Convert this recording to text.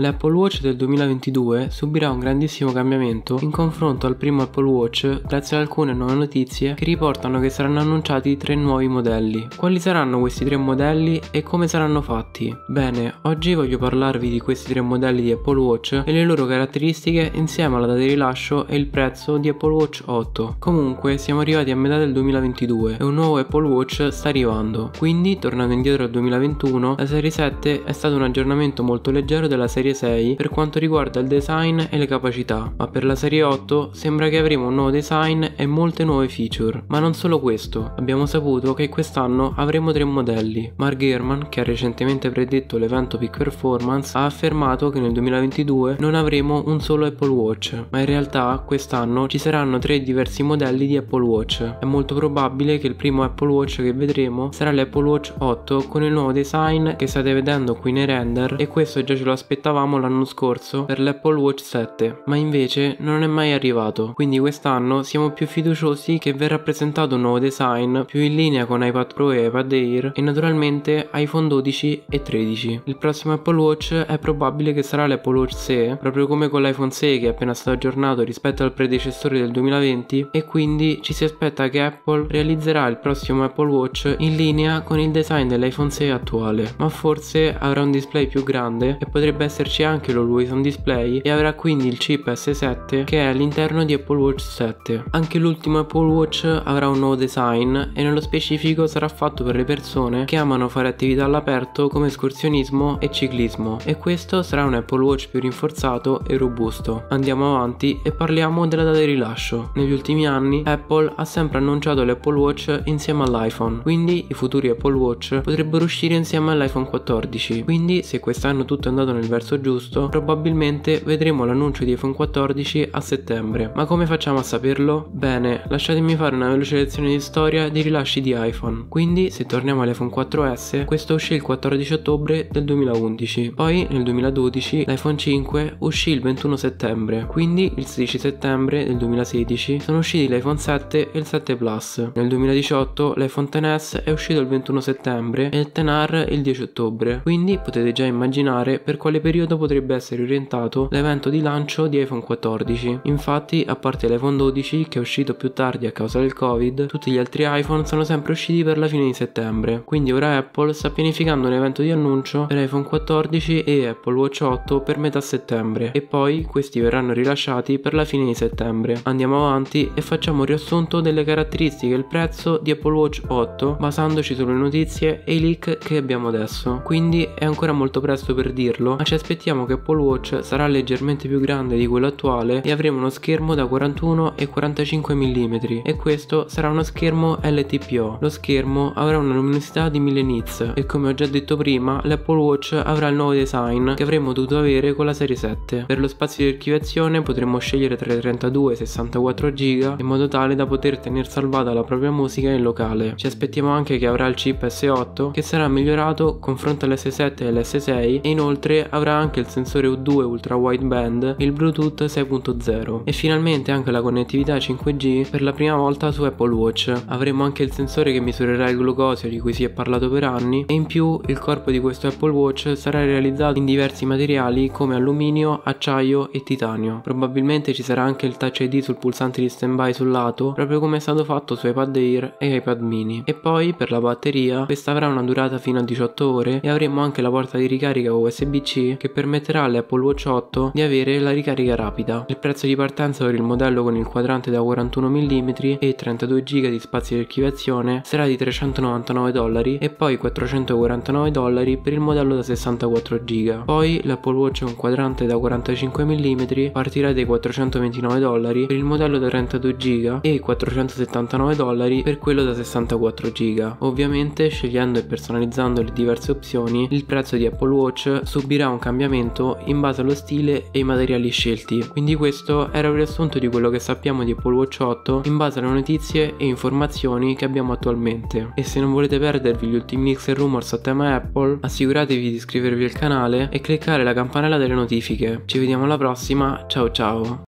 L'Apple Watch del 2022 subirà un grandissimo cambiamento in confronto al primo Apple Watch grazie ad alcune nuove notizie che riportano che saranno annunciati tre nuovi modelli. Quali saranno questi tre modelli e come saranno fatti? Bene, oggi voglio parlarvi di questi tre modelli di Apple Watch e le loro caratteristiche insieme alla data di rilascio e il prezzo di Apple Watch 8. Comunque siamo arrivati a metà del 2022 e un nuovo Apple Watch sta arrivando. Quindi tornando indietro al 2021, la serie 7 è stato un aggiornamento molto leggero della serie Serie 6 per quanto riguarda il design e le capacità, ma per la Serie 8 sembra che avremo un nuovo design e molte nuove feature. Ma non solo questo, abbiamo saputo che quest'anno avremo tre modelli. Mark German, che ha recentemente predetto l'evento Peak Performance, ha affermato che nel 2022 non avremo un solo Apple Watch, ma in realtà quest'anno ci saranno tre diversi modelli di Apple Watch. È molto probabile che il primo Apple Watch che vedremo sarà l'Apple Watch 8 con il nuovo design che state vedendo qui nei render e questo già ce lo aspettavamo aspettavamo l'anno scorso per l'Apple Watch 7, ma invece non è mai arrivato, quindi quest'anno siamo più fiduciosi che verrà presentato un nuovo design più in linea con iPad Pro e iPad Air e naturalmente iPhone 12 e 13. Il prossimo Apple Watch è probabile che sarà l'Apple Watch 6, proprio come con l'iPhone 6 che è appena stato aggiornato rispetto al predecessore del 2020 e quindi ci si aspetta che Apple realizzerà il prossimo Apple Watch in linea con il design dell'iPhone 6 attuale, ma forse avrà un display più grande e potrebbe essere esserci anche l'Always On Display e avrà quindi il chip S7 che è all'interno di Apple Watch 7. Anche l'ultimo Apple Watch avrà un nuovo design e nello specifico sarà fatto per le persone che amano fare attività all'aperto come escursionismo e ciclismo e questo sarà un Apple Watch più rinforzato e robusto. Andiamo avanti e parliamo della data di rilascio. Negli ultimi anni Apple ha sempre annunciato l'Apple Watch insieme all'iPhone, quindi i futuri Apple Watch potrebbero uscire insieme all'iPhone 14. Quindi se quest'anno tutto è andato nel verso prezzo giusto, probabilmente vedremo l'annuncio di iPhone 14 a settembre. Ma come facciamo a saperlo? Bene, lasciatemi fare una veloce lezione di storia dei rilasci di iPhone. Quindi, se torniamo all'iPhone 4S, questo uscì il 14 ottobre del 2011. Poi, nel 2012, l'iPhone 5 uscì il 21 settembre. Quindi, il 16 settembre del 2016 sono usciti l'iPhone 7 e il 7 Plus. Nel 2018 l'iPhone XS è uscito il 21 settembre e il XR il 10 ottobre. Quindi potete già immaginare per quale periodo periodo potrebbe essere orientato l'evento di lancio di iPhone 14. Infatti, a parte l'iPhone 12 che è uscito più tardi a causa del Covid, tutti gli altri iPhone sono sempre usciti per la fine di settembre. Quindi ora Apple sta pianificando un evento di annuncio per iPhone 14 e Apple Watch 8 per metà settembre e poi questi verranno rilasciati per la fine di settembre. Andiamo avanti e facciamo un riassunto delle caratteristiche e il prezzo di Apple Watch 8 basandoci sulle notizie e i leak che abbiamo adesso. Quindi è ancora molto presto per dirlo, ma ci aspettiamo aspettiamo che Apple Watch sarà leggermente più grande di quello attuale e avremo uno schermo da 41 e 45 mm e questo sarà uno schermo LTPO. Lo schermo avrà una luminosità di 1000 nits e come ho già detto prima l'Apple Watch avrà il nuovo design che avremmo dovuto avere con la serie 7. Per lo spazio di archiviazione potremo scegliere tra i 32 e i 64 GB in modo tale da poter tenere salvata la propria musica in locale. Ci aspettiamo anche che avrà il chip S8 che sarà migliorato confronto all'S7 e all'S6 e inoltre avrà anche il sensore U2 ultra wideband e il Bluetooth 6.0 e finalmente anche la connettività 5G per la prima volta su Apple Watch. Avremo anche il sensore che misurerà il glucosio di cui si è parlato per anni e in più il corpo di questo Apple Watch sarà realizzato in diversi materiali come alluminio, acciaio e titanio. Probabilmente ci sarà anche il touch ID sul pulsante di standby sul lato proprio come è stato fatto su iPad Air e iPad mini. E poi per la batteria questa avrà una durata fino a 18 ore e avremo anche la porta di ricarica USB-C che permetterà all'Apple Watch 8 di avere la ricarica rapida. Il prezzo di partenza per il modello con il quadrante da 41 mm e 32 GB di spazio di archiviazione sarà di 399 dollari e poi 449 dollari per il modello da 64 GB. Poi l'Apple Watch con quadrante da 45 mm partirà dai 429 dollari per il modello da 32 GB e 479 dollari per quello da 64 GB. Ovviamente scegliendo e personalizzando le diverse opzioni il prezzo di Apple Watch subirà un cambiamento cambiamento in base allo stile e ai materiali scelti. Quindi questo era un riassunto di quello che sappiamo di Apple Watch 8 in base alle notizie e informazioni che abbiamo attualmente. E se non volete perdervi gli ultimi leaks e rumors a tema Apple, assicuratevi di iscrivervi al canale e cliccare la campanella delle notifiche. Ci vediamo alla prossima, ciao ciao!